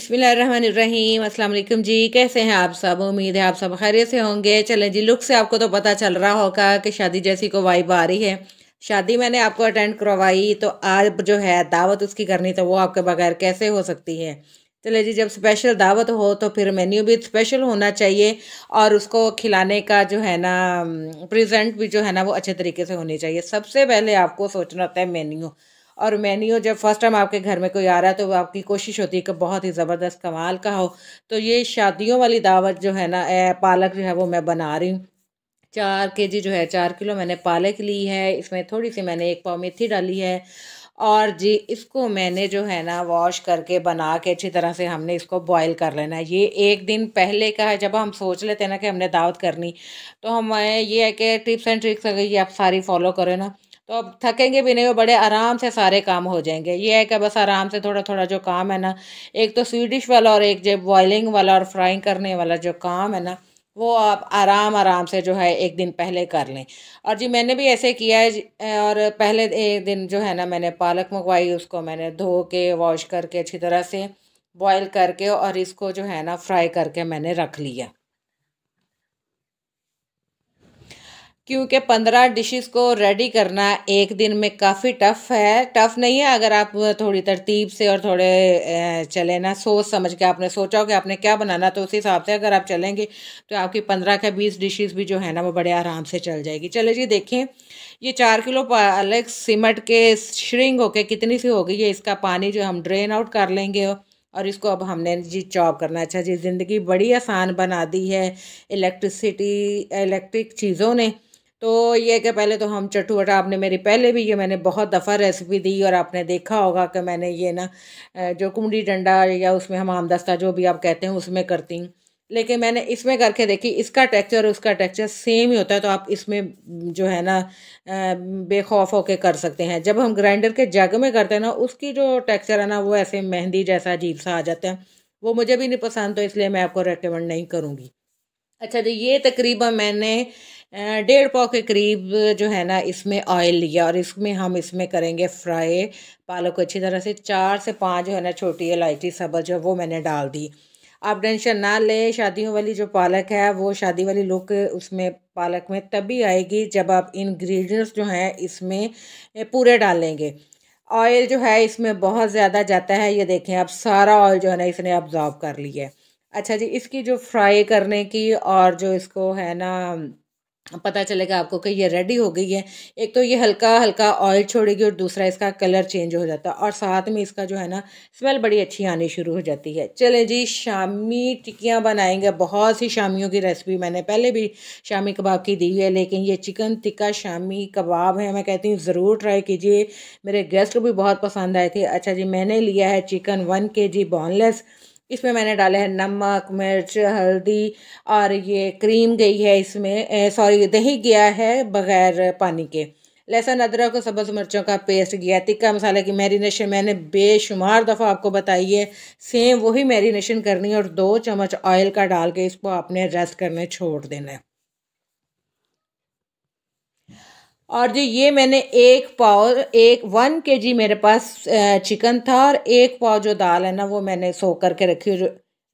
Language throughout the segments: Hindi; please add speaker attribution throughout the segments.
Speaker 1: अस्सलाम वालेकुम जी कैसे हैं आप सब उम्मीद है आप सब खैरियत से होंगे चलें जी लुक से आपको तो पता चल रहा होगा कि शादी जैसी को वाइब आ रही है शादी मैंने आपको अटेंड करवाई तो आप जो है दावत उसकी करनी तो वो आपके बगैर कैसे हो सकती है चले जी जब स्पेशल दावत हो तो फिर मेन्यू भी स्पेशल होना चाहिए और उसको खिलाने का जो है ना प्रेजेंट भी जो है ना वो अच्छे तरीके से होनी चाहिए सबसे पहले आपको सोचना होता है मेन्यू और मेन्यू जब फर्स्ट टाइम आपके घर में कोई आ रहा है तो आपकी कोशिश होती है कि बहुत ही ज़बरदस्त कमाल का हो तो ये शादियों वाली दावत जो है ना पालक जो है वो मैं बना रही हूँ चार के जी जो है चार किलो मैंने पालक ली है इसमें थोड़ी सी मैंने एक पाव मेथी डाली है और जी इसको मैंने जो है ना वॉश करके बना के अच्छी तरह से हमने इसको बॉईल कर लेना है ये एक दिन पहले का है जब हम सोच लेते हैं ना कि हमने दावत करनी तो हमें ये है कि टिप्स एंड ट्रिक्स अगर ये आप सारी फॉलो करें ना तो अब थकेंगे भी नहीं वो बड़े आराम से सारे काम हो जाएंगे ये है कि बस आराम से थोड़ा थोड़ा जो काम है ना एक तो स्वीडिश वाला और एक जो बॉयलिंग वाला और फ्राइंग करने वाला जो काम है ना वो आप आराम आराम से जो है एक दिन पहले कर लें और जी मैंने भी ऐसे किया है और पहले एक दिन जो है ना मैंने पालक मंगवाई उसको मैंने धो के वॉश करके अच्छी तरह से बॉयल करके और इसको जो है ना फ्राई करके मैंने रख लिया क्योंकि पंद्रह डिशेस को रेडी करना एक दिन में काफ़ी टफ़ है टफ़ नहीं है अगर आप थोड़ी तरतीब से और थोड़े चले ना सोच समझ के आपने सोचा हो कि आपने क्या बनाना तो उसी हिसाब से अगर आप चलेंगे तो आपकी पंद्रह का बीस डिशेस भी जो है ना वो बड़े आराम से चल जाएगी चले जी देखें ये चार किलो अलग सिमट के श्रिंग होके कितनी सी हो गई है इसका पानी जो हम ड्रेन आउट कर लेंगे और इसको अब हमने जी चॉप करना अच्छा जी ज़िंदगी बड़ी आसान बना दी है इलेक्ट्रिसिटी इलेक्ट्रिक चीज़ों ने तो ये कि पहले तो हम चटू बटा आपने मेरी पहले भी ये मैंने बहुत दफ़ा रेसिपी दी और आपने देखा होगा कि मैंने ये ना जो कुंडी डंडा या उसमें हम आमदस्ता जो भी आप कहते हैं उसमें करती हूँ लेकिन मैंने इसमें करके देखी इसका टेक्सचर उसका टेक्सचर सेम ही होता है तो आप इसमें जो है ना बेखौफ होके कर सकते हैं जब हम ग्राइंडर के जग में करते हैं ना उसकी जो टेक्सचर है ना वो ऐसे मेहंदी जैसा अजीब सा आ जाता है वो मुझे भी नहीं पसंद तो इसलिए मैं आपको रेकमेंड नहीं करूँगी अच्छा जी तो ये तकरीबन मैंने डेढ़ पाव के करीब जो है ना इसमें ऑयल लिया और इसमें हम इसमें करेंगे फ्राई पालक को अच्छी तरह से चार से पाँच जो है ना छोटी इलायची सब्ज़ जो वो मैंने डाल दी आप टेंशन ना लें शादियों वाली जो पालक है वो शादी वाली लुक उसमें पालक में तभी आएगी जब आप इन्ग्रीडियंट्स जो हैं इसमें पूरे डालेंगे ऑयल जो है इसमें बहुत ज़्यादा जाता है ये देखें आप सारा ऑयल जो है ना इसने ऑब्ज़ॉर्व कर लिया है अच्छा जी इसकी जो फ्राई करने की और जो इसको है ना पता चलेगा आपको कि ये रेडी हो गई है एक तो ये हल्का हल्का ऑयल छोड़ेगी और दूसरा इसका कलर चेंज हो जाता है और साथ में इसका जो है ना स्मेल बड़ी अच्छी आनी शुरू हो जाती है चलें जी शामी टिक्कियाँ बनाएंगे बहुत सी शामियों की रेसिपी मैंने पहले भी शामी कबाब की दी है लेकिन ये चिकन टिक्का शामी कबाब है मैं कहती हूँ ज़रूर ट्राई कीजिए मेरे गेस्ट को भी बहुत पसंद आए थे अच्छा जी मैंने लिया है चिकन वन के जी बोनलेस इसमें मैंने डाले हैं नमक मिर्च हल्दी और ये क्रीम गई है इसमें सॉरी दही गया है बग़ैर पानी के लहसुन अदरक और सब्ज़ मिर्चों का पेस्ट गया तिक्का मसाले की मैरिनेशन मैंने बेशुमार दफ़ा आपको बताई है सेम वही मैरिनेशन करनी है और दो चम्मच ऑयल का डाल के इसको आपने रेस्ट करने छोड़ देना है और जो ये मैंने एक पाव एक वन के जी मेरे पास चिकन था और एक पाव जो दाल है ना वो मैंने सो करके रखी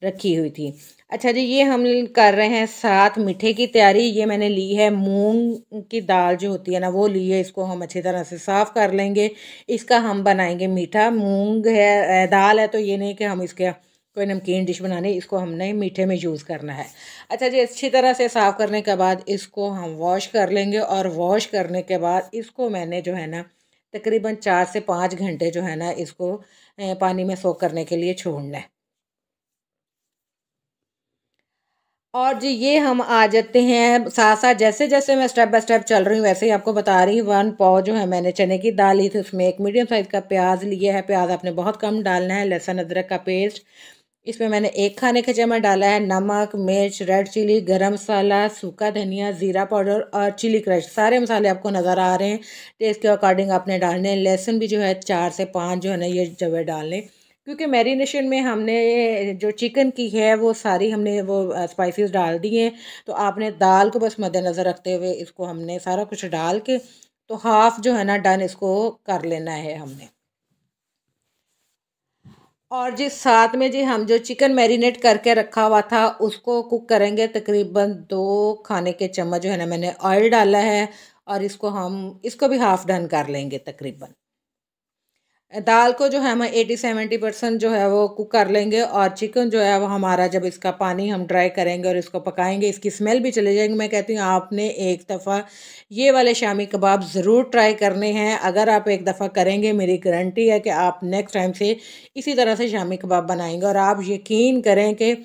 Speaker 1: रखी हुई थी अच्छा जी ये हम कर रहे हैं साथ मीठे की तैयारी ये मैंने ली है मूंग की दाल जो होती है ना वो ली है इसको हम अच्छी तरह से साफ़ कर लेंगे इसका हम बनाएंगे मीठा मूंग है दाल है तो ये नहीं कि हम इसके कोई नमकीन डिश बनानी इसको हमने मीठे में यूज़ करना है अच्छा जी अच्छी तरह से साफ़ करने के बाद इसको हम वॉश कर लेंगे और वॉश करने के बाद इसको मैंने जो है ना तकरीबन चार से पाँच घंटे जो है ना इसको पानी में सोख करने के लिए छोड़ना है और जी ये हम आ जाते हैं साथ साथ जैसे जैसे मैं स्टेप बाय स्टेप चल रही हूँ वैसे ही आपको बता रही हूँ वन पाव जो है मैंने चने की दाल ली थी तो उसमें एक मीडियम साइज़ का प्याज लिया है प्याज आपने बहुत कम डालना है लहसुन अदरक का पेस्ट इसमें मैंने एक खाने का चम्मच डाला है नमक मिर्च रेड चिली गरम मसाला सूखा धनिया ज़ीरा पाउडर और चिली क्रश सारे मसाले आपको नज़र आ रहे हैं टेस्ट के अकॉर्डिंग आपने डालने हैं लहसुन भी जो है चार से पाँच जो है ना ये जवे डालने क्योंकि मैरिनेशन में हमने जो चिकन की है वो सारी हमने वो स्पाइसेस डाल दी हैं तो आपने दाल को बस मद्देनज़र रखते हुए इसको हमने सारा कुछ डाल के तो हाफ़ जो है ना डन इसको कर लेना है हमने और जिस साथ में जी हम जो चिकन मैरिनेट करके रखा हुआ था उसको कुक करेंगे तकरीबन दो खाने के चम्मच जो है ना मैंने ऑयल डाला है और इसको हम इसको भी हाफ़ डन कर लेंगे तकरीबन दाल को जो है हम एटी सेवेंटी परसेंट जो है वो कुक कर लेंगे और चिकन जो है वो हमारा जब इसका पानी हम ड्राई करेंगे और इसको पकाएंगे इसकी स्मेल भी चले जाएंगे मैं कहती हूँ आपने एक दफ़ा ये वाले शामी कबाब ज़रूर ट्राई करने हैं अगर आप एक दफ़ा करेंगे मेरी गारंटी है कि आप नेक्स्ट टाइम से इसी तरह से शामी कबाब बनाएंगे और आप यकीन करें कि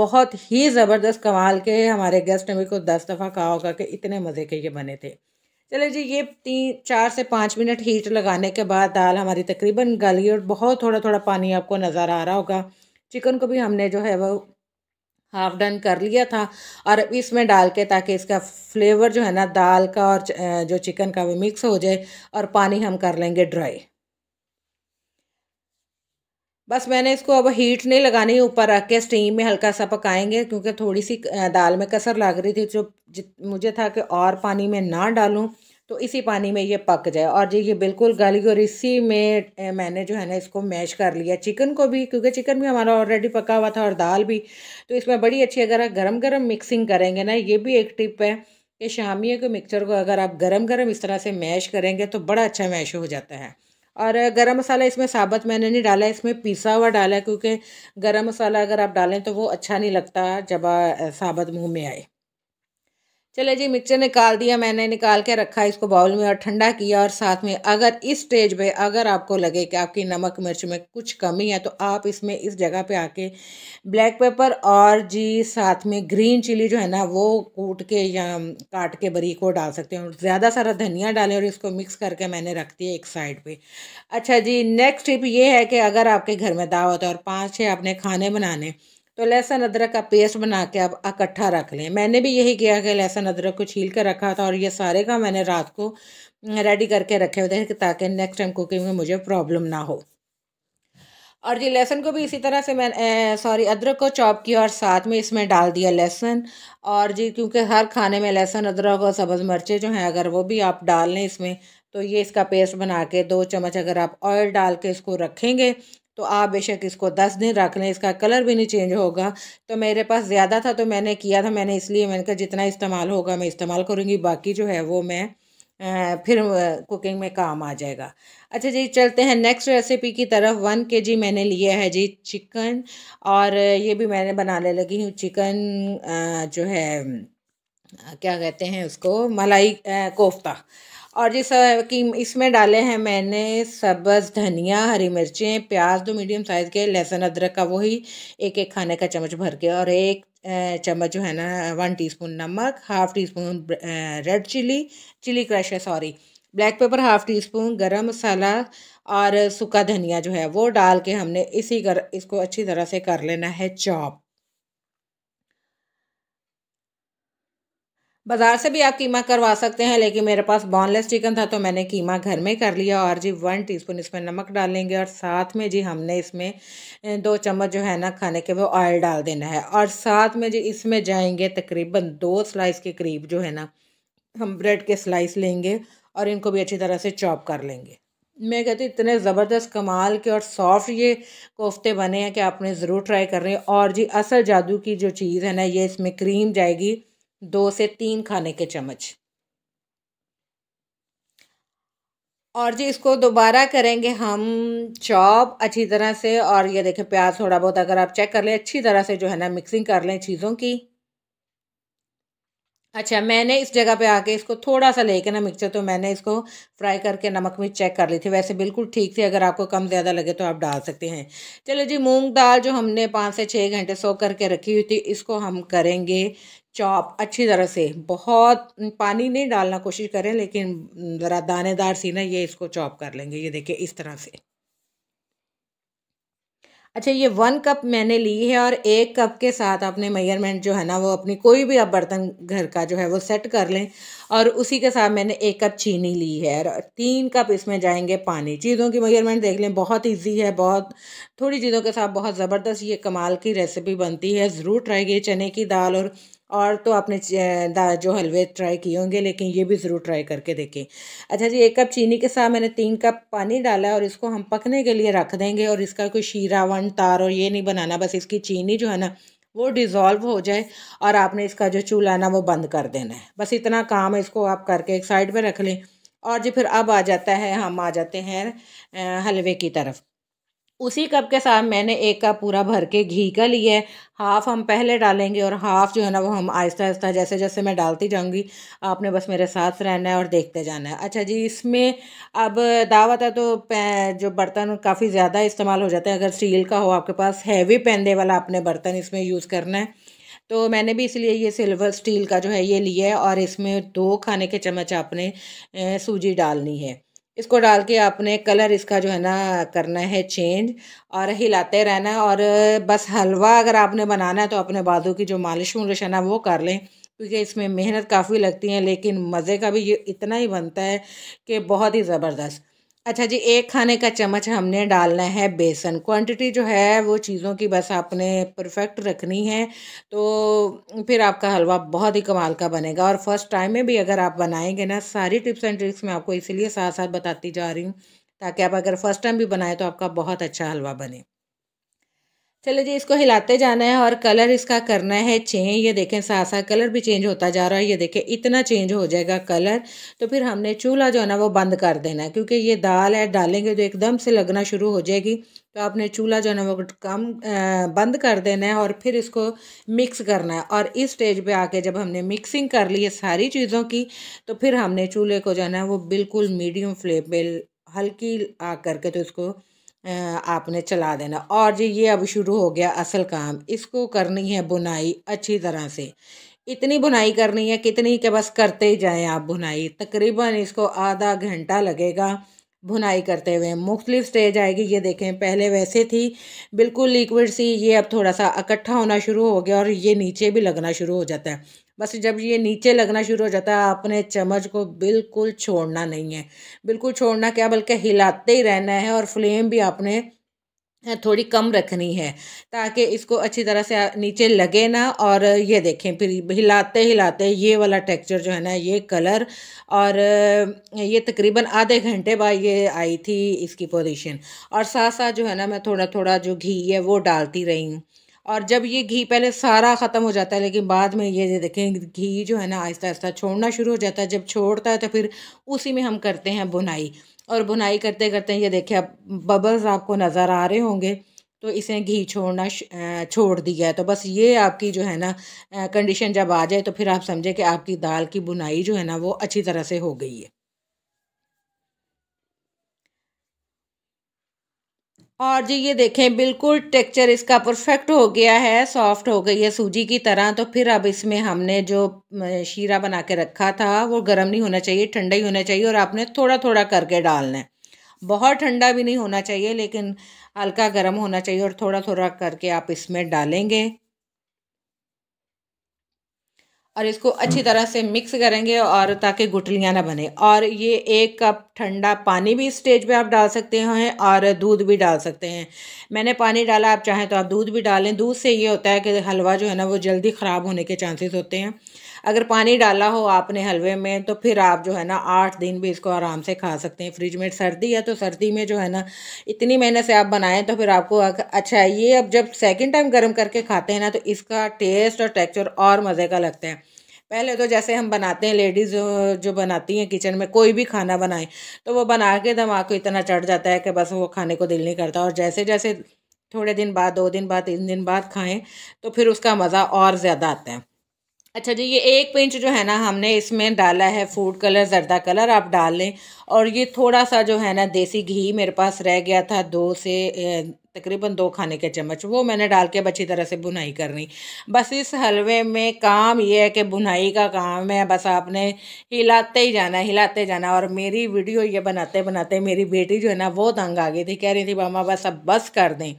Speaker 1: बहुत ही ज़बरदस्त कमाल के हमारे गेस्ट ने मेरे को दस दफ़ा कहा होगा कि इतने मज़े के ये बने थे चले जी ये तीन चार से पाँच मिनट हीट लगाने के बाद दाल हमारी तकरीबन गल गई और बहुत थोड़ा थोड़ा पानी आपको नज़र आ रहा होगा चिकन को भी हमने जो है वो हाफ डन कर लिया था और इसमें डाल के ताकि इसका फ्लेवर जो है ना दाल का और जो चिकन का वो मिक्स हो जाए और पानी हम कर लेंगे ड्राई बस मैंने इसको अब हीट नहीं लगानी ऊपर रख के स्टीम में हल्का सा पकाएंगे क्योंकि थोड़ी सी दाल में कसर लग रही थी जो मुझे था कि और पानी में ना डालूं तो इसी पानी में ये पक जाए और जी ये बिल्कुल गली और इसी में मैंने जो है ना इसको मैश कर लिया चिकन को भी क्योंकि चिकन भी हमारा ऑलरेडी पका हुआ था और दाल भी तो इसमें बड़ी अच्छी अगर आप गर्म गर्म मिक्सिंग करेंगे ना ये भी एक टिप है कि शामिया के मिक्सचर को अगर आप गर्म गर्म इस तरह से मैश करेंगे तो बड़ा अच्छा मैश हो जाता है और गरम मसाला इसमें साबत मैंने नहीं डाला इसमें पिसा हुआ डाला क्योंकि गरम मसाला अगर आप डालें तो वो अच्छा नहीं लगता जब साबत मुंह में आए चले जी मिक्सचर निकाल दिया मैंने निकाल के रखा इसको बाउल में और ठंडा किया और साथ में अगर इस स्टेज पे अगर आपको लगे कि आपकी नमक मिर्च में कुछ कमी है तो आप इसमें इस जगह पे आके ब्लैक पेपर और जी साथ में ग्रीन चिली जो है ना वो कूट के या काट के बरीक को डाल सकते हैं और ज़्यादा सारा धनिया डालें और इसको मिक्स करके मैंने रख दिया एक साइड पर अच्छा जी नेक्स्ट टिप ये है कि अगर आपके घर में दावत और पाँच छः आपने खाने बनाने तो लहसुन अदरक का पेस्ट बना के आप इकट्ठा रख लें मैंने भी यही किया कि लहसुन अदरक को छील कर रखा था और ये सारे का मैंने रात को रेडी करके रखे हुए थे ताकि नेक्स्ट टाइम कुकिंग में मुझे प्रॉब्लम ना हो और जी लहसुन को भी इसी तरह से मैं सॉरी अदरक को चॉप किया और साथ में इसमें डाल दिया लहसुन और जी क्योंकि हर खाने में लहसुन अदरक और सब्ज़ मिर्चें जो हैं अगर वो भी आप डाल लें इसमें तो ये इसका पेस्ट बना के दो चम्मच अगर आप ऑयल डाल के इसको रखेंगे तो आप बेशक इसको दस दिन रख लें इसका कलर भी नहीं चेंज होगा तो मेरे पास ज़्यादा था तो मैंने किया था मैंने इसलिए मैंने कहा जितना इस्तेमाल होगा मैं इस्तेमाल करूँगी बाकी जो है वो मैं फिर कुकिंग में काम आ जाएगा अच्छा जी चलते हैं नेक्स्ट रेसिपी की तरफ वन के जी मैंने लिया है जी चिकन और ये भी मैंने बनाने लगी हूँ चिकन जो है क्या कहते हैं उसको मलाई कोफ्ता और जिस कि इसमें डाले हैं मैंने सब्ज़ धनिया हरी मिर्चें प्याज दो मीडियम साइज़ के लहसुन अदरक का वही एक एक खाने का चम्मच भर के और एक चम्मच जो है ना वन टीस्पून नमक half teaspoon red chilli chilli crush है sorry black pepper half teaspoon गर्म मसाला और सूखा धनिया जो है वो डाल के हमने इसी कर इसको अच्छी तरह से कर लेना है चॉप बाज़ार से भी आप कीमा करवा सकते हैं लेकिन मेरे पास बॉनलेस चिकन था तो मैंने कीमा घर में कर लिया और जी वन टीस्पून इसमें नमक डालेंगे और साथ में जी हमने इसमें दो चम्मच जो है ना खाने के वो ऑयल डाल देना है और साथ में जी इसमें जाएंगे तकरीबन दो स्लाइस के करीब जो है ना हम ब्रेड के स्लाइस लेंगे और इनको भी अच्छी तरह से चॉप कर लेंगे मैं कहती हूँ इतने ज़बरदस्त कमाल के और सॉफ्ट ये कोफ्ते बने हैं कि आपने ज़रूर ट्राई कर रहे हैं और जी असल जादू की जो चीज़ है ना ये इसमें क्रीम जाएगी दो से तीन खाने के चम्मच और जी इसको दोबारा करेंगे हम चॉप अच्छी तरह से और ये देखें प्याज थोड़ा बहुत अगर आप चेक कर लें अच्छी तरह से जो है ना मिक्सिंग कर लें चीज़ों की अच्छा मैंने इस जगह पे आके इसको थोड़ा सा लेके ना मिक्सर तो मैंने इसको फ्राई करके नमक में चेक कर ली थी वैसे बिल्कुल ठीक थी अगर आपको कम ज़्यादा लगे तो आप डाल सकते हैं चलो जी मूंग दाल जो हमने पाँच से छः घंटे सो करके रखी हुई थी इसको हम करेंगे चॉप अच्छी तरह से बहुत पानी नहीं डालना कोशिश करें लेकिन ज़रा दानेदार सी ना ये इसको चॉप कर लेंगे ये देखिए इस तरह से अच्छा ये वन कप मैंने ली है और एक कप के साथ आपने मेजरमेंट जो है ना वो अपनी कोई भी आप बर्तन घर का जो है वो सेट कर लें और उसी के साथ मैंने एक कप चीनी ली है और तीन कप इसमें जाएंगे पानी चीज़ों की मेजरमेंट देख लें बहुत इजी है बहुत थोड़ी चीज़ों के साथ बहुत ज़बरदस्त ये कमाल की रेसिपी बनती है ज़रूर ट्राई की चने की दाल और और तो आपने जो हलवे ट्राई किए होंगे लेकिन ये भी ज़रूर ट्राई करके देखें अच्छा जी एक कप चीनी के साथ मैंने तीन कप पानी डाला और इसको हम पकने के लिए रख देंगे और इसका कोई शीरा वन तार और ये नहीं बनाना बस इसकी चीनी जो है ना वो डिज़ोल्व हो जाए और आपने इसका जो चूल्हा ना वो बंद कर देना है बस इतना काम है इसको आप करके एक साइड पर रख लें और जी फिर अब आ जाता है हम आ जाते हैं हलवे की तरफ उसी कप के साथ मैंने एक कप पूरा भर के घी का लिया है हाफ़ हम पहले डालेंगे और हाफ़ जो है ना वो हम आहिस्ता आहिस्ता जैसे जैसे मैं डालती जाऊँगी आपने बस मेरे साथ रहना है और देखते जाना है अच्छा जी इसमें अब दावत है तो जो बर्तन काफ़ी ज़्यादा इस्तेमाल हो जाता है अगर स्टील का हो आपके पास हैवी पेंदे वाला आपने बर्तन इसमें यूज़ करना है तो मैंने भी इसलिए ये सिल्वर स्टील का जो है ये लिया है और इसमें दो खाने के चम्मच आपने सूजी डालनी है इसको डाल के आपने कलर इसका जो है ना करना है चेंज और हिलाते रहना है और बस हलवा अगर आपने बनाना है तो अपने बादों की जो मालिश वालिश है ना वो कर लें क्योंकि इसमें मेहनत काफ़ी लगती है लेकिन मज़े का भी ये इतना ही बनता है कि बहुत ही ज़बरदस्त अच्छा जी एक खाने का चम्मच हमने डालना है बेसन क्वांटिटी जो है वो चीज़ों की बस आपने परफेक्ट रखनी है तो फिर आपका हलवा बहुत ही कमाल का बनेगा और फर्स्ट टाइम में भी अगर आप बनाएंगे ना सारी टिप्स एंड ट्रिक्स मैं आपको इसीलिए साथ साथ बताती जा रही हूँ ताकि आप अगर फर्स्ट टाइम भी बनाएं तो आपका बहुत अच्छा हलवा बने चलो जी इसको हिलाते जाना है और कलर इसका करना है चेंज ये देखें साथ साथ कलर भी चेंज होता जा रहा है ये देखें इतना चेंज हो जाएगा कलर तो फिर हमने चूल्हा जो है ना वो बंद कर देना है क्योंकि ये दाल है डालेंगे तो एकदम से लगना शुरू हो जाएगी तो आपने चूल्हा जो है ना वो कम बंद कर देना है और फिर इसको मिक्स करना है और इस स्टेज पर आके जब हमने मिक्सिंग कर ली है सारी चीज़ों की तो फिर हमने चूल्हे को जो है ना वो बिल्कुल मीडियम फ्लेम पे हल्की आग करके तो इसको आपने चला देना और जी ये अब शुरू हो गया असल काम इसको करनी है बुनाई अच्छी तरह से इतनी बुनाई करनी है कितनी के बस करते जाएं आप बुनाई तकरीबन इसको आधा घंटा लगेगा बुनाई करते हुए मुख्तलिफ स्टेज आएगी ये देखें पहले वैसे थी बिल्कुल लिक्विड सी ये अब थोड़ा सा इकट्ठा होना शुरू हो गया और ये नीचे भी लगना शुरू हो जाता है बस जब ये नीचे लगना शुरू हो जाता है अपने चम्मच को बिल्कुल छोड़ना नहीं है बिल्कुल छोड़ना क्या बल्कि हिलाते ही रहना है और फ्लेम भी आपने थोड़ी कम रखनी है ताकि इसको अच्छी तरह से नीचे लगे ना और ये देखें फिर हिलाते हिलाते ये वाला टेक्सचर जो है ना ये कलर और ये तकरीबन आधे घंटे बाद ये आई थी इसकी पोजीशन और साथ साथ जो है ना मैं थोड़ा थोड़ा जो घी है वो डालती रही हूँ और जब ये घी पहले सारा ख़त्म हो जाता है लेकिन बाद में ये देखें घी जो है ना आहिस्ता आहिस्ता छोड़ना शुरू हो जाता है जब छोड़ता है तो फिर उसी में हम करते हैं बुनाई और बुनाई करते करते ये देखें अब बबल्स आपको नज़र आ रहे होंगे तो इसे घी छोड़ना छोड़ दिया है तो बस ये आपकी जो है ना कंडीशन जब आ जाए तो फिर आप समझे कि आपकी दाल की बुनाई जो है ना वो अच्छी तरह से हो गई है और जी ये देखें बिल्कुल टेक्चर इसका परफेक्ट हो गया है सॉफ्ट हो गई है सूजी की तरह तो फिर अब इसमें हमने जो शीरा बना के रखा था वो गर्म नहीं होना चाहिए ठंडा ही होना चाहिए और आपने थोड़ा थोड़ा करके डालना है बहुत ठंडा भी नहीं होना चाहिए लेकिन हल्का गर्म होना चाहिए और थोड़ा थोड़ा करके आप इसमें डालेंगे और इसको अच्छी तरह से मिक्स करेंगे और ताकि गुटलियाँ ना बने और ये एक कप ठंडा पानी भी स्टेज पे आप डाल सकते हैं और दूध भी डाल सकते हैं मैंने पानी डाला आप चाहें तो आप दूध भी डालें दूध से ये होता है कि हलवा जो है ना वो जल्दी ख़राब होने के चांसेस होते हैं अगर पानी डाला हो आपने हलवे में तो फिर आप जो है ना आठ दिन भी इसको आराम से खा सकते हैं फ्रिज में सर्दी है तो सर्दी में जो है ना इतनी मेहनत से आप बनाएं तो फिर आपको अच्छा ये अब जब सेकेंड टाइम गर्म करके खाते हैं ना तो इसका टेस्ट और टेक्चर और मज़े का लगता है पहले तो जैसे हम बनाते हैं लेडीज़ जो, जो बनाती हैं किचन में कोई भी खाना बनाएं तो वो बना के दिमाग को इतना चढ़ जाता है कि बस वो खाने को दिल नहीं करता और जैसे जैसे थोड़े दिन बाद दो दिन बाद तीन दिन बाद खाएं तो फिर उसका मज़ा और ज़्यादा आता है अच्छा जी ये एक पिंच जो है ना हमने इसमें डाला है फूड कलर जर्दा कलर आप डाल लें और ये थोड़ा सा जो है ना देसी घी मेरे पास रह गया था दो से तकरीबन दो खाने के चम्मच वो मैंने डाल के अब अच्छी तरह से बुनाई करनी बस इस हलवे में काम ये है कि बुनाई का काम है बस आपने हिलाते ही जाना हिलाते जाना और मेरी वीडियो ये बनाते बनाते मेरी बेटी जो है ना वो तंग आ गई थी कह रही थी मामा बस अब बस कर दें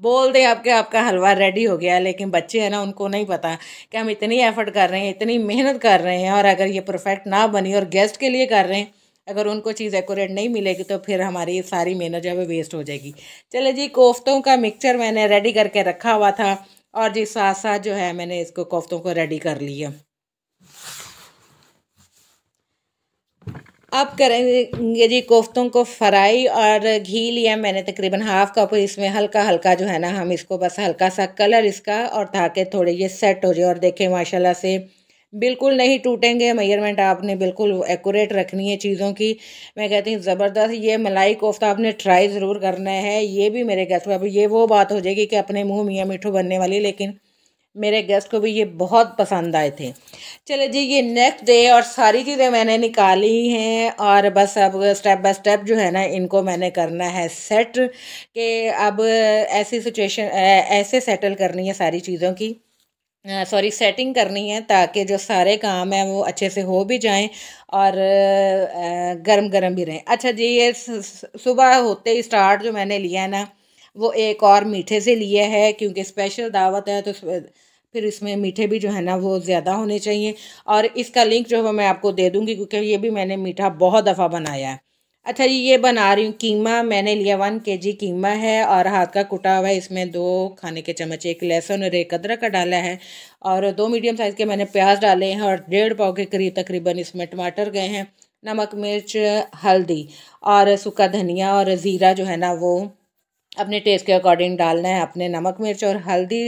Speaker 1: बोल दें आपके आपका हलवा रेडी हो गया लेकिन बच्चे हैं ना उनको नहीं पता कि हम इतनी एफर्ट कर रहे हैं इतनी मेहनत कर रहे हैं और अगर ये परफेक्ट ना बनी और गेस्ट के लिए कर रहे हैं अगर उनको चीज़ एकोरेट नहीं मिलेगी तो फिर हमारी सारी मेहनत जो है वेस्ट हो जाएगी चले जी कोफ्तों का मिक्सचर मैंने रेडी करके रखा हुआ था और जी साथ साथ जो है मैंने इसको कोफ्तों को रेडी कर लिया अब करेंगे जी कोफ्तों को फ्राई और घी लिया मैंने तकरीबन हाफ कप इसमें हल्का हल्का जो है ना हम इसको बस हल्का सा कलर इसका और ताकि थोड़े ये सेट हो जाए और देखें माशाल्लाह से बिल्कुल नहीं टूटेंगे मेयरमेंट आपने बिल्कुल एक्यूरेट रखनी है चीज़ों की मैं कहती हूँ ज़बरदस्त ये मलाई कोफ्ता आपने ट्राई ज़रूर करना है ये भी मेरे कहते अब ये वो बात हो जाएगी कि अपने मुँह मियाँ मीठू बनने वाली लेकिन मेरे गेस्ट को भी ये बहुत पसंद आए थे चले जी ये नेक्स्ट डे और सारी चीज़ें मैंने निकाली हैं और बस अब स्टेप बाय स्टेप जो है ना इनको मैंने करना है सेट के अब ऐसी सिचुएशन ऐसे सेटल करनी है सारी चीज़ों की सॉरी सेटिंग करनी है ताकि जो सारे काम हैं वो अच्छे से हो भी जाएं और गर्म गर्म भी रहें अच्छा जी ये सुबह होते ही स्टार्ट जो मैंने लिया है ना वो एक और मीठे से लिए है क्योंकि स्पेशल दावत है तो फिर इसमें मीठे भी जो है ना वो ज़्यादा होने चाहिए और इसका लिंक जो है मैं आपको दे दूँगी क्योंकि ये भी मैंने मीठा बहुत दफ़ा बनाया है अच्छा जी ये बना रही हूँ कीमा मैंने लिया वन के जी कीमा है और हाथ का कुटा हुआ है इसमें दो खाने के चम्मच एक लहसुन और एक अदरक का डाला है और दो मीडियम साइज़ के मैंने प्याज डाले हैं और डेढ़ पाव के करीब तकरीबन इसमें टमाटर गए हैं नमक मिर्च हल्दी और सूखा धनिया और ज़ीरा जो है ना वो अपने टेस्ट के अकॉर्डिंग डालना है अपने नमक मिर्च और हल्दी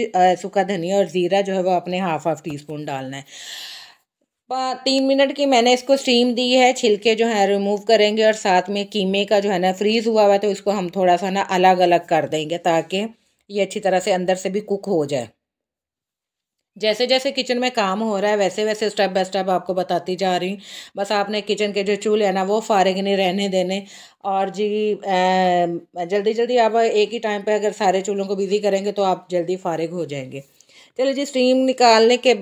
Speaker 1: सूखा धनिया और ज़ीरा जो है वो अपने हाफ हाफ टी स्पून डालना है तीन मिनट की मैंने इसको स्टीम दी है छिलके जो है रिमूव करेंगे और साथ में कीमे का जो है ना फ्रीज़ हुआ हुआ है तो इसको हम थोड़ा सा ना अलग अलग कर देंगे ताकि ये अच्छी तरह से अंदर से भी कुक हो जाए जैसे जैसे किचन में काम हो रहा है वैसे वैसे स्टेप बाय स्टेप आपको बताती जा रही हूँ बस आपने किचन के जो चूल्हे हैं ना वो फारिग नहीं रहने देने और जी जल्दी जल्दी आप एक ही टाइम पे अगर सारे चूल्हों को बिज़ी करेंगे तो आप जल्दी फारिग हो जाएंगे चलो जी स्टीम निकालने के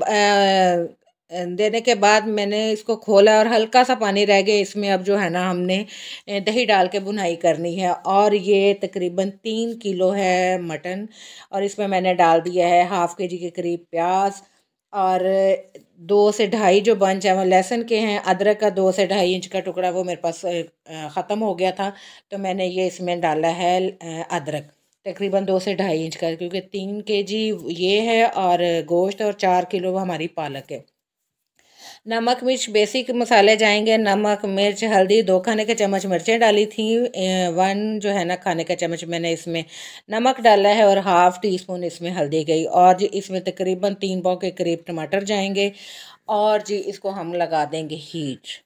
Speaker 1: देने के बाद मैंने इसको खोला और हल्का सा पानी रह गया इसमें अब जो है ना हमने दही डाल के बुनाई करनी है और ये तकरीबन तीन किलो है मटन और इसमें मैंने डाल दिया है हाफ़ के जी के करीब प्याज और दो से ढाई जो बंच है वो लहसुन के हैं अदरक का दो से ढाई इंच का टुकड़ा वो मेरे पास ख़त्म हो गया था तो मैंने ये इसमें डाला है अदरक तकरीबन दो से ढाई इंच का क्योंकि तीन के जी ये है और गोश्त और चार किलो हमारी पालक है नमक मिर्च बेसिक मसाले जाएंगे नमक मिर्च हल्दी दो खाने के चम्मच मिर्चें डाली थी वन जो है ना खाने का चम्मच मैंने इसमें नमक डाला है और हाफ़ टी स्पून इसमें हल्दी गई और जी इसमें तकरीबन तीन पाव के करीब टमाटर जाएंगे और जी इसको हम लगा देंगे हीट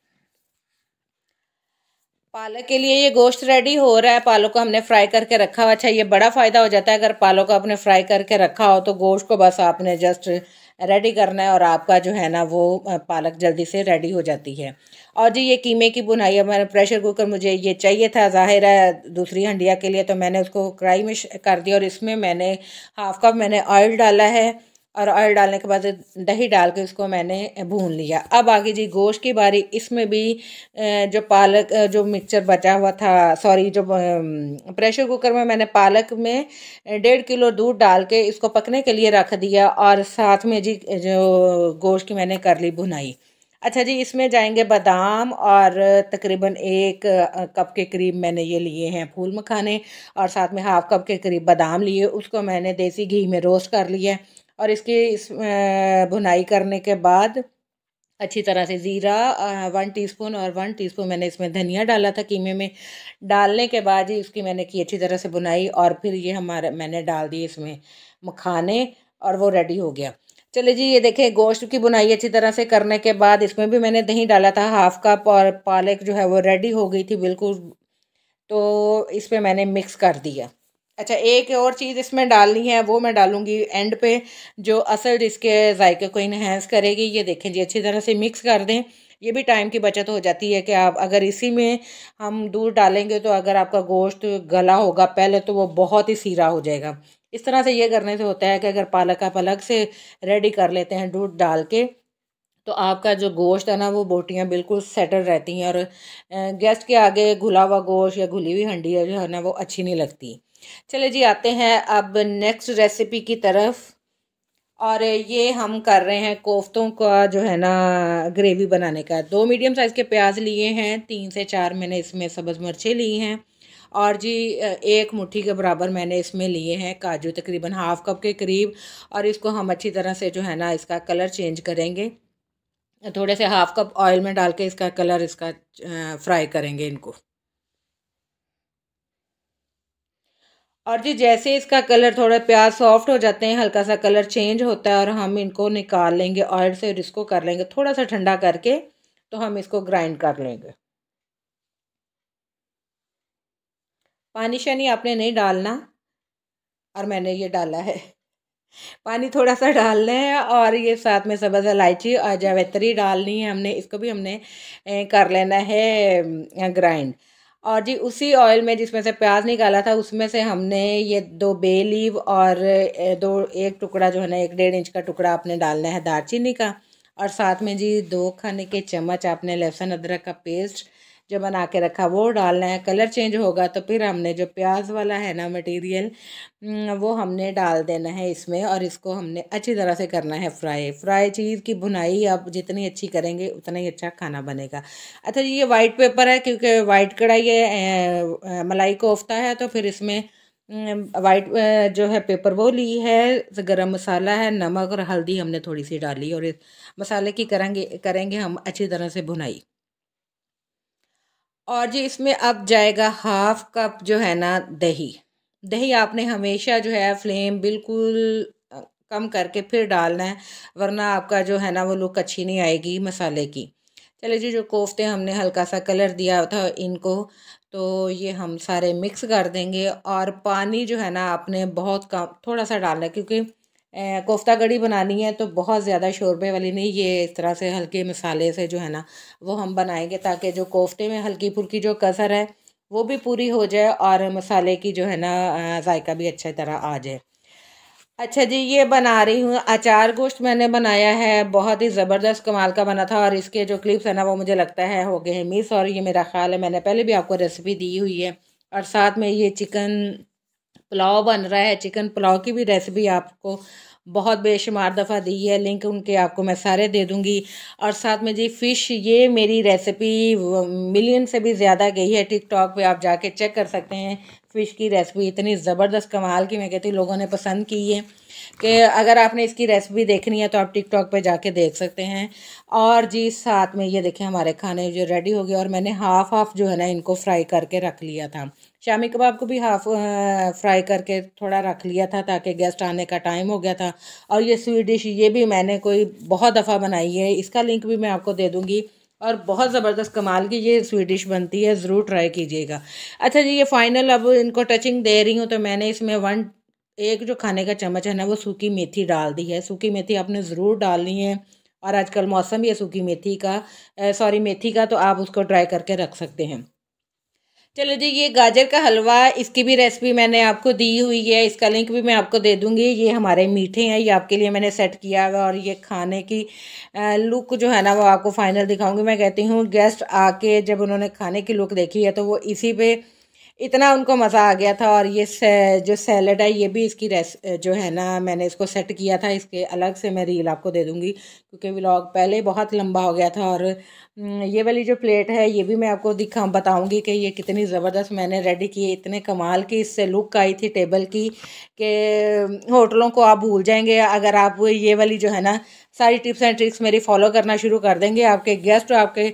Speaker 1: पालक के लिए ये गोश्त रेडी हो रहा है पालक को हमने फ्राई करके रखा हुआ अच्छा ये बड़ा फ़ायदा हो जाता है अगर पालक को आपने फ्राई करके रखा हो तो गोश्त को बस आपने जस्ट रेडी करना है और आपका जो है ना वो पालक जल्दी से रेडी हो जाती है और जी ये कीमे की बुनाई है मैंने प्रेशर कुकर मुझे ये चाहिए था ज़ाहिर है दूसरी हंडिया के लिए तो मैंने उसको कढ़ाई में कर दिया और इसमें मैंने हाफ कप मैंने ऑयल डाला है और ऑयल डालने के बाद दही डाल के उसको मैंने भून लिया अब आगे जी गोश्त की बारी इसमें भी जो पालक जो मिक्सचर बचा हुआ था सॉरी जो प्रेशर कुकर में मैंने पालक में डेढ़ किलो दूध डाल के इसको पकने के लिए रख दिया और साथ में जी जो गोश्त की मैंने कर ली भुनाई अच्छा जी इसमें जाएंगे बादाम और तकरीबन एक कप के करीब मैंने ये लिए हैं फूल मखाने और साथ में हाफ कप के करीब बादाम लिए उसको मैंने देसी घी में रोस्ट कर लिया है और इसकी इस भुनाई करने के बाद अच्छी तरह से ज़ीरा वन टीस्पून और वन टीस्पून मैंने इसमें धनिया डाला था कीमे में डालने के बाद ही इसकी मैंने की अच्छी तरह से बुनाई और फिर ये हमारे मैंने डाल दिए इसमें मखाने और वो रेडी हो गया चले जी ये देखें गोश्त की बुनाई अच्छी तरह से करने के बाद इसमें भी मैंने दही डाला था हाफ कप और पालक जो है वो रेडी हो गई थी बिल्कुल तो इस पर मैंने मिक्स कर दिया अच्छा एक और चीज़ इसमें डालनी है वो मैं डालूंगी एंड पे जो असल जिसके जायके को इनहेंस करेगी ये देखें जी अच्छी तरह से मिक्स कर दें ये भी टाइम की बचत हो जाती है कि आप अगर इसी में हम दूध डालेंगे तो अगर आपका गोश्त गला होगा पहले तो वो बहुत ही सीरा हो जाएगा इस तरह से ये करने से होता है कि अगर पालक आप अलग से रेडी कर लेते हैं दूध डाल के तो आपका जो गोश्त है ना वो बोटियाँ बिल्कुल सेटल रहती हैं और गेस्ट के आगे घुला हुआ गोश्त या घुली हुई हंडी जो है ना वो अच्छी नहीं लगती चले जी आते हैं अब नेक्स्ट रेसिपी की तरफ और ये हम कर रहे हैं कोफ्तों का जो है ना ग्रेवी बनाने का दो मीडियम साइज़ के प्याज लिए हैं तीन से चार मैंने इसमें सब्ज़ मिर्चें ली हैं और जी एक मुट्ठी के बराबर मैंने इसमें लिए हैं काजू तकरीबन हाफ़ कप के करीब और इसको हम अच्छी तरह से जो है ना इसका कलर चेंज करेंगे थोड़े से हाफ़ कप ऑयल में डाल के इसका कलर इसका फ्राई करेंगे इनको और जी जैसे इसका कलर थोड़ा प्याज सॉफ्ट हो जाते हैं हल्का सा कलर चेंज होता है और हम इनको निकाल लेंगे ऑयल से और इसको कर लेंगे थोड़ा सा ठंडा करके तो हम इसको ग्राइंड कर लेंगे पानी शानी आपने नहीं डालना और मैंने ये डाला है पानी थोड़ा सा डालना है और ये साथ में सबज इलायची और जावेतरी डालनी है हमने इसको भी हमने कर लेना है ग्राइंड और जी उसी ऑयल में जिसमें से प्याज निकाला था उसमें से हमने ये दो बे लीव और दो एक टुकड़ा जो है ना एक डेढ़ इंच का टुकड़ा आपने डालना है दारचीनी का और साथ में जी दो खाने के चम्मच आपने लहसुन अदरक का पेस्ट जो बना के रखा वो डालना है कलर चेंज होगा तो फिर हमने जो प्याज वाला है ना मटेरियल वो हमने डाल देना है इसमें और इसको हमने अच्छी तरह से करना है फ्राई फ्राई चीज़ की भुनाई आप जितनी अच्छी करेंगे उतना ही अच्छा खाना बनेगा अच्छा ये वाइट पेपर है क्योंकि वाइट कढ़ाई है मलाई कोफ्ता है तो फिर इसमें वाइट जो है पेपर वो ली है गरम मसाला है नमक और हल्दी हमने थोड़ी सी डाली और मसाले की करेंगे करेंगे हम अच्छी तरह से भुनाई और जी इसमें अब जाएगा हाफ कप जो है ना दही दही आपने हमेशा जो है फ्लेम बिल्कुल कम करके फिर डालना है वरना आपका जो है ना वो लुक अच्छी नहीं आएगी मसाले की चले जी जो कोफ्ते हमने हल्का सा कलर दिया था इनको तो ये हम सारे मिक्स कर देंगे और पानी जो है ना आपने बहुत कम थोड़ा सा डालना है क्योंकि कोफ्ता कड़ी बनानी है तो बहुत ज़्यादा शोरबे वाली नहीं ये इस तरह से हल्के मसाले से जो है ना वो हम बनाएंगे ताकि जो कोफ्ते में हल्की फुल्की जो कसर है वो भी पूरी हो जाए और मसाले की जो है ना जायका भी अच्छी तरह आ जाए अच्छा जी ये बना रही हूँ अचार गोश्त मैंने बनाया है बहुत ही ज़बरदस्त कमाल का बना था और इसके जो क्लिप्स है ना वो मुझे लगता है हो गए हैं मिस और ये मेरा ख्याल है मैंने पहले भी आपको रेसिपी दी हुई है और साथ में ये चिकन पुलाव बन रहा है चिकन पुलाव की भी रेसिपी आपको बहुत बेशुमार दफ़ा दी है लिंक उनके आपको मैं सारे दे दूँगी और साथ में जी फ़िश ये मेरी रेसिपी मिलियन से भी ज़्यादा गई है टिकटॉक पे आप जाके चेक कर सकते हैं फ़िश की रेसिपी इतनी ज़बरदस्त कमाल की मैं कहती हूँ लोगों ने पसंद की है कि अगर आपने इसकी रेसिपी देखनी है तो आप टिकटॉक पे जाके देख सकते हैं और जी साथ में ये देखें हमारे खाने जो रेडी हो गए और मैंने हाफ़ हाफ़ जो है ना इनको फ्राई करके रख लिया था शामी कबाब को भी हाफ फ्राई करके थोड़ा रख लिया था ताकि गेस्ट आने का टाइम हो गया था और ये स्वीट डिश ये भी मैंने कोई बहुत दफ़ा बनाई है इसका लिंक भी मैं आपको दे दूँगी और बहुत ज़बरदस्त कमाल की ये स्वीट डिश बनती है ज़रूर ट्राई कीजिएगा अच्छा जी ये फ़ाइनल अब इनको टचिंग दे रही हूँ तो मैंने इसमें वन एक जो खाने का चम्मच है ना वो सूखी मेथी डाल दी है सूखी मेथी आपने ज़रूर डालनी है और आजकल मौसम भी है सूखी मेथी का सॉरी मेथी का तो आप उसको ड्राई करके रख सकते हैं चलो जी ये गाजर का हलवा इसकी भी रेसिपी मैंने आपको दी हुई है इसका लिंक भी मैं आपको दे दूंगी ये हमारे मीठे हैं ये आपके लिए मैंने सेट किया है और ये खाने की लुक जो है ना वो आपको फाइनल दिखाऊंगी मैं कहती हूँ गेस्ट आके जब उन्होंने खाने की लुक देखी है तो वो इसी पे इतना उनको मज़ा आ गया था और ये से, जो सैलड है ये भी इसकी रेस जो है ना मैंने इसको सेट किया था इसके अलग से मैं रील आपको दे दूँगी क्योंकि व्लॉग पहले बहुत लंबा हो गया था और ये वाली जो प्लेट है ये भी मैं आपको दिखा बताऊँगी कि ये कितनी ज़बरदस्त मैंने रेडी की इतने कमाल की इससे लुक आई थी टेबल की कि होटलों को आप भूल जाएंगे अगर आप ये वाली जो है ना सारी टिप्स एंड ट्रिक्स मेरी फॉलो करना शुरू कर देंगे आपके गेस्ट और आपके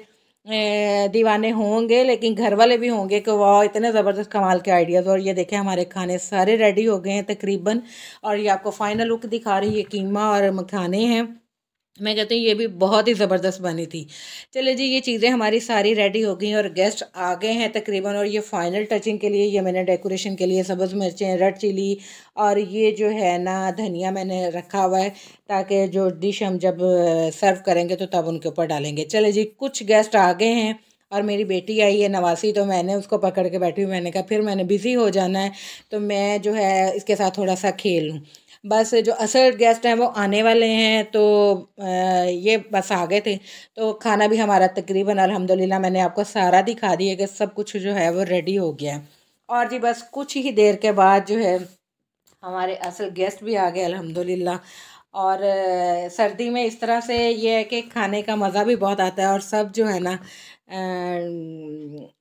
Speaker 1: दीवाने होंगे लेकिन घर वाले भी होंगे कि वाह इतने ज़बरदस्त कमाल के आइडियाज़ और ये देखें हमारे खाने सारे रेडी हो गए हैं तकरीबन और ये आपको फाइनल लुक दिखा रही है कीमा और मखाने हैं मैं कहती हूँ ये भी बहुत ही ज़बरदस्त बनी थी चले जी ये चीज़ें हमारी सारी रेडी हो गई और गेस्ट आ गए हैं तकरीबन और ये फाइनल टचिंग के लिए ये मैंने डेकोरेशन के लिए सब्ज़ मिर्चें रेड चिली और ये जो है ना धनिया मैंने रखा हुआ है ताकि जो डिश हम जब सर्व करेंगे तो तब उनके ऊपर डालेंगे चले जी कुछ गेस्ट आ गए हैं और मेरी बेटी आई है नवासी तो मैंने उसको पकड़ के बैठी हुई मैंने कहा फिर मैंने बिज़ी हो जाना है तो मैं जो है इसके साथ थोड़ा सा खेल लूँ बस जो असल गेस्ट हैं वो आने वाले हैं तो ये बस आ गए थे तो खाना भी हमारा तकरीबन अल्हम्दुलिल्लाह मैंने आपको सारा दिखा दिया कि सब कुछ जो है वो रेडी हो गया है और जी बस कुछ ही देर के बाद जो है हमारे असल गेस्ट भी आ गए अल्हम्दुलिल्लाह और सर्दी में इस तरह से ये है कि खाने का मज़ा भी बहुत आता है और सब जो है ना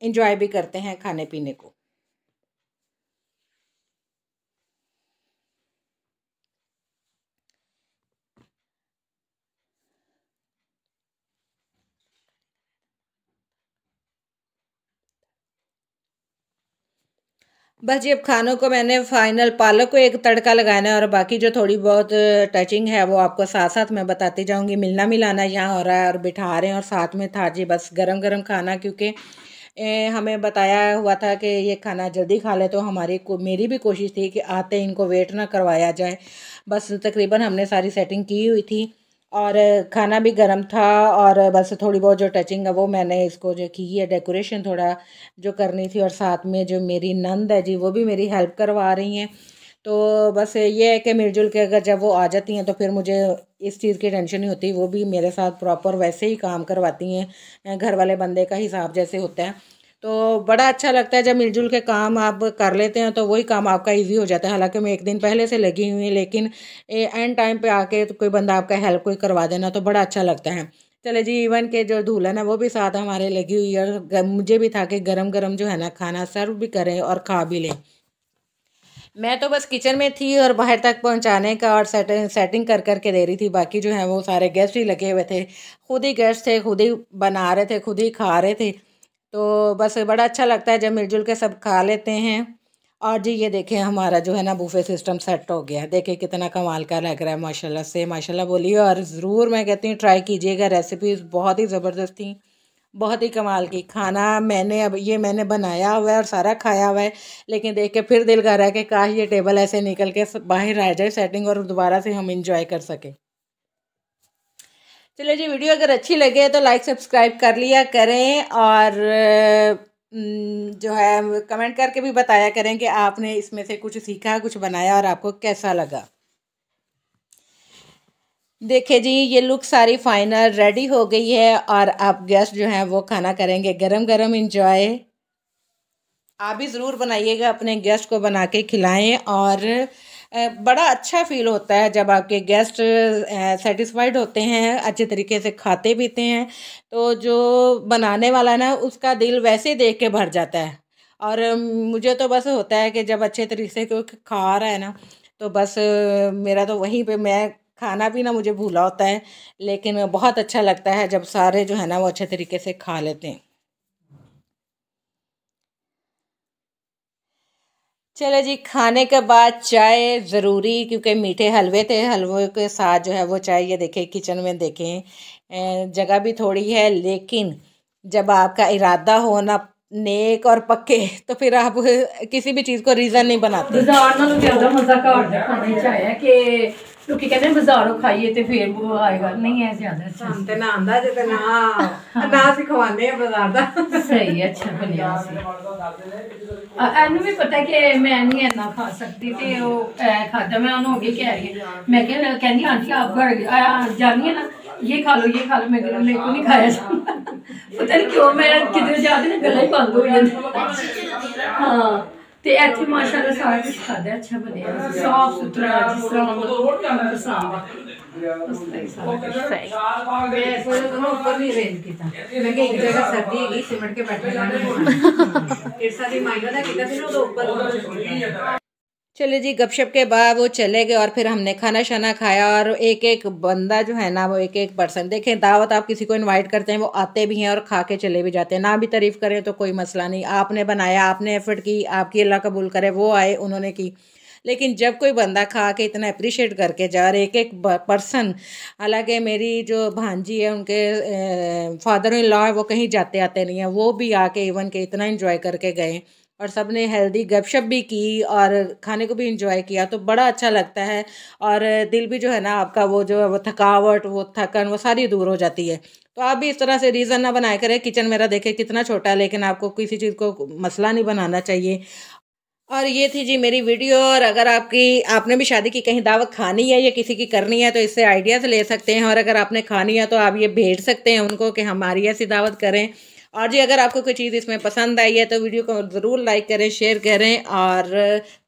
Speaker 1: इन्जॉय भी करते हैं खाने पीने को बस जी अब खानों को मैंने फाइनल पालक को एक तड़का लगाना है और बाकी जो थोड़ी बहुत टचिंग है वो आपको साथ साथ मैं बताती जाऊंगी मिलना मिलाना यहाँ हो रहा है और बिठा रहे हैं और साथ में था जी बस गरम गरम खाना क्योंकि हमें बताया हुआ था कि ये खाना जल्दी खा ले तो हमारी को मेरी भी कोशिश थी कि आते इनको वेट ना करवाया जाए बस तकरीबन हमने सारी सेटिंग की हुई थी और खाना भी गर्म था और बस थोड़ी बहुत जो टचिंग है वो मैंने इसको जो की है डेकोरेशन थोड़ा जो करनी थी और साथ में जो मेरी नंद है जी वो भी मेरी हेल्प करवा रही हैं तो बस ये है कि मिलजुल के अगर जब वो आ जाती हैं तो फिर मुझे इस चीज़ की टेंशन नहीं होती वो भी मेरे साथ प्रॉपर वैसे ही काम करवाती हैं घर वाले बंदे का हिसाब जैसे होता है तो बड़ा अच्छा लगता है जब मिलजुल के काम आप कर लेते हैं तो वही काम आपका इजी हो जाता है हालांकि मैं एक दिन पहले से लगी हुई लेकिन एंड टाइम पे आके तो कोई बंदा आपका हेल्प कोई करवा देना तो बड़ा अच्छा लगता है चले जी इवन के जो दुल्हन है वो भी साथ हमारे लगी हुई है और मुझे भी था कि गर्म गर्म जो है ना खाना सर्व भी करें और खा भी लें मैं तो बस किचन में थी और बाहर तक पहुंचाने का और सेटिंग सेटिंग कर कर के दे रही थी बाकी जो है वो सारे गेस्ट ही लगे हुए थे खुद ही गेस्ट थे खुद ही बना रहे थे खुद ही खा रहे थे तो बस बड़ा अच्छा लगता है जब मिलजुल के सब खा लेते हैं और जी ये देखें हमारा जो है ना बूफे सिस्टम सेट हो गया है देखें कितना कमाल का लग रहा है माशाल्लाह से माशाल्लाह बोलिए और ज़रूर मैं कहती हूँ ट्राई कीजिएगा रेसिपीज़ बहुत ही ज़बरदस्त थी बहुत ही कमाल की खाना मैंने अब ये मैंने बनाया हुआ है और सारा खाया हुआ है लेकिन देख के फिर दिल कर रहा है कि काश ये टेबल ऐसे निकल के बाहर आ जाए सेटिंग और दोबारा से हम इंजॉय कर सकें चलो जी वीडियो अगर अच्छी लगे तो लाइक सब्सक्राइब कर लिया करें और जो है कमेंट करके भी बताया करें कि आपने इसमें से कुछ सीखा कुछ बनाया और आपको कैसा लगा देखिए जी ये लुक सारी फाइनल रेडी हो गई है और आप गेस्ट जो हैं वो खाना करेंगे गरम गरम इंजॉय आप भी ज़रूर बनाइएगा अपने गेस्ट को बना के खिलाएँ और बड़ा अच्छा फील होता है जब आपके गेस्ट सेटिस्फाइड होते हैं अच्छे तरीके से खाते पीते हैं तो जो बनाने वाला ना उसका दिल वैसे देख के भर जाता है और मुझे तो बस होता है कि जब अच्छे तरीके से कोई खा रहा है ना तो बस मेरा तो वहीं पे मैं खाना पीना मुझे भूला होता है लेकिन बहुत अच्छा लगता है जब सारे जो है ना वो अच्छे तरीके से खा लेते हैं चलो जी खाने के बाद चाय ज़रूरी क्योंकि मीठे हलवे थे हलवे के साथ जो है वो चाय ये देखें किचन में देखें जगह भी थोड़ी है लेकिन जब आपका इरादा हो ना नेक और पक्के तो फिर आप किसी भी चीज़ को रीज़न नहीं बनाते ਲੋਕੀ ਕਹਿੰਦੇ ਬਾਜ਼ਾਰੋਂ ਖਾਈਏ ਤੇ ਫੇਰ ਉਹ ਆਏਗਾ ਨਹੀਂ ਐ ਜ਼ਿਆਦਾ ਸਾਨੂੰ ਤੇ ਨਾ ਆਂਦਾ ਜੇ ਤੇ ਨਾ ਨਾ ਅਸੀਂ ਖਵਾਨੇ ਆ ਬਾਜ਼ਾਰ ਦਾ ਸਹੀ ਅੱਛਾ ਬਣਿਆ ਸੀ ਇਹਨੂੰ ਵੀ ਪਤਾ ਕਿ ਮੈਂ ਨਹੀਂ ਇੰਨਾ ਖਾ ਸਕਦੀ ਤੇ ਉਹ ਖਾਦਾ ਮੈਂ ਉਹਨੂੰ ਅੱਗੇ ਕਹਿ ਰਹੀ ਮੈਂ ਕਿਹਾ ਕਹਿੰਦੀ ਆਂਟੀ ਆਪ ਘਰ ਜਾਨੀ ਹੈ ਨਾ ये खा लो ये खा लो मैं मेरे को नहीं खाया पता नहीं क्यों मैं किधर जाते ना गला ही बंद हो जाता हाँ
Speaker 2: ਤੇ ਇੱਥੇ ਮਾਸ਼ਾਅੱਲਾ ਸਾਰਾ ਕੁਝ
Speaker 1: ਖਾਦਾ ਅੱਛਾ ਬਣਿਆ ਸਾਫ ਸੁਥਰਾ ਜਿਸ ਤਰ੍ਹਾਂ ਹੁਣ ਪਸੰਦ ਹੈ ਉਸ ਲਈ ਸਾਰਾ ਕੁਝ ਸਹੀ ਮੈਂ ਸੋਚਿਆ ਤੁਹਾਨੂੰ ਉੱਪਰ ਨਹੀਂ ਰੇਂਜ ਕੀਤਾ ਮੈਂ ਕਿ ਇੱਕ ਜਗ੍ਹਾ ਸਰਦੀ ਹੈਗੀ ਸਿਮਟ ਕੇ ਬੈਠ ਜਾਣਾ ਕਿਰਸਾ ਦੀ ਮਾਇਨਾ ਦਾ ਕੀਤਾ ਸੀ ਉਹ ਉੱਪਰ चले जी गपशप के बाद वो चले गए और फिर हमने खाना शाना खाया और एक एक बंदा जो है ना वो एक एक पर्सन देखें दावत आप किसी को इनवाइट करते हैं वो आते भी हैं और खा के चले भी जाते हैं ना भी तारीफ़ करें तो कोई मसला नहीं आपने बनाया आपने एफर्ट की आपकी अल्लाह कबूल करे वो आए उन्होंने की लेकिन जब कोई बंदा खा के इतना अप्रिशिएट करके जा रहे एक एक पर्सन हालांकि मेरी जो भांजी है उनके फादर इन लॉ है वो कहीं जाते आते नहीं हैं वो भी आके इवन के इतना इन्जॉय करके गए और सब ने हेल्दी गपशप भी की और खाने को भी इंजॉय किया तो बड़ा अच्छा लगता है और दिल भी जो है ना आपका वो जो है वो थकावट वो थकन वो सारी दूर हो जाती है तो आप भी इस तरह से रीज़न ना बनाया करें किचन मेरा देखे कितना छोटा है लेकिन आपको किसी चीज़ को मसला नहीं बनाना चाहिए और ये थी जी मेरी वीडियो और अगर आपकी आपने भी शादी की कहीं दावत खानी है या किसी की करनी है तो इससे आइडियाज़ ले सकते हैं और अगर आपने खानी है तो आप ये भेज सकते हैं उनको कि हमारी ऐसी दावत करें और जी अगर आपको कोई चीज़ इसमें पसंद आई है तो वीडियो को ज़रूर लाइक करें शेयर करें और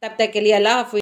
Speaker 1: तब तक के लिए अल्लाह हाफि